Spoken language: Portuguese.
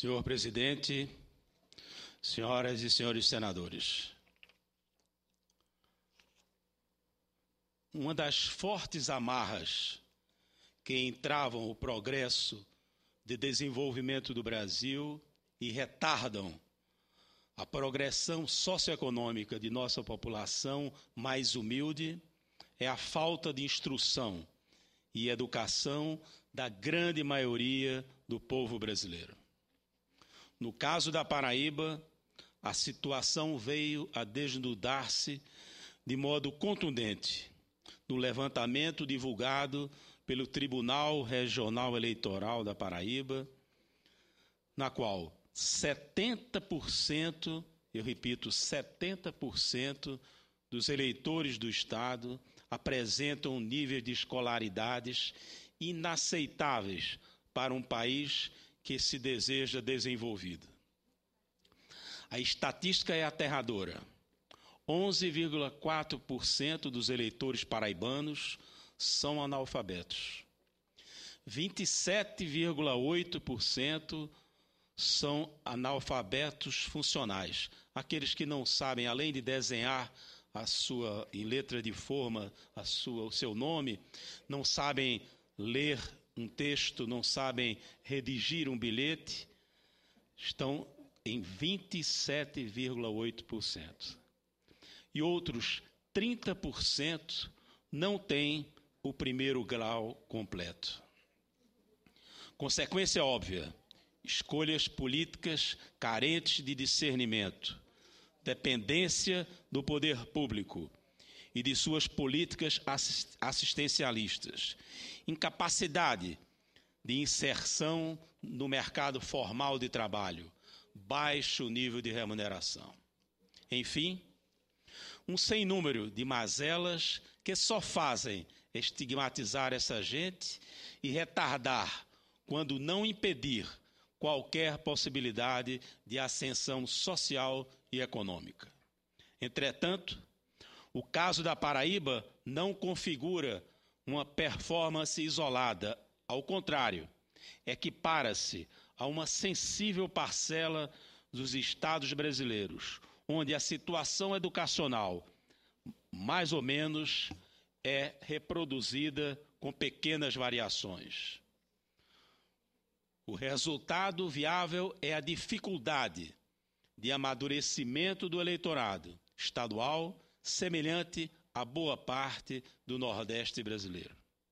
Senhor presidente, senhoras e senhores senadores. Uma das fortes amarras que entravam o progresso de desenvolvimento do Brasil e retardam a progressão socioeconômica de nossa população mais humilde é a falta de instrução e educação da grande maioria do povo brasileiro. No caso da Paraíba, a situação veio a desnudar-se de modo contundente no levantamento divulgado pelo Tribunal Regional Eleitoral da Paraíba, na qual 70%, eu repito, 70% dos eleitores do Estado apresentam níveis de escolaridades inaceitáveis para um país que se deseja desenvolvida. A estatística é aterradora. 11,4% dos eleitores paraibanos são analfabetos. 27,8% são analfabetos funcionais, aqueles que não sabem, além de desenhar a sua em letra de forma a sua, o seu nome, não sabem ler um texto, não sabem redigir um bilhete, estão em 27,8%. E outros 30% não têm o primeiro grau completo. Consequência óbvia: escolhas políticas carentes de discernimento, dependência do poder público e de suas políticas assistencialistas, incapacidade de inserção no mercado formal de trabalho, baixo nível de remuneração. Enfim, um sem número de mazelas que só fazem estigmatizar essa gente e retardar, quando não impedir, qualquer possibilidade de ascensão social e econômica. Entretanto, o caso da Paraíba não configura uma performance isolada, ao contrário, equipara-se a uma sensível parcela dos estados brasileiros, onde a situação educacional, mais ou menos, é reproduzida com pequenas variações. O resultado viável é a dificuldade de amadurecimento do eleitorado estadual semelhante a boa parte do Nordeste brasileiro.